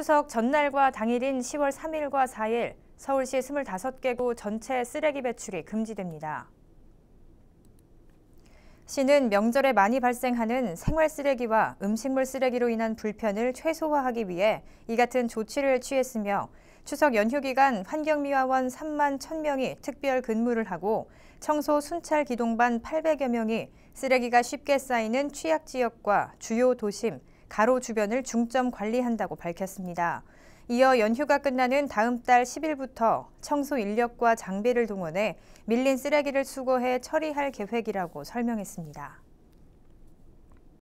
추석 전날과 당일인 10월 3일과 4일 서울시 25개 구 전체 쓰레기 배출이 금지됩니다. 시는 명절에 많이 발생하는 생활 쓰레기와 음식물 쓰레기로 인한 불편을 최소화하기 위해 이 같은 조치를 취했으며 추석 연휴 기간 환경미화원 3만 1,000명이 특별 근무를 하고 청소 순찰 기동반 800여 명이 쓰레기가 쉽게 쌓이는 취약 지역과 주요 도심, 가로 주변을 중점 관리한다고 밝혔습니다. 이어 연휴가 끝나는 다음 달 10일부터 청소 인력과 장비를 동원해 밀린 쓰레기를 수거해 처리할 계획이라고 설명했습니다.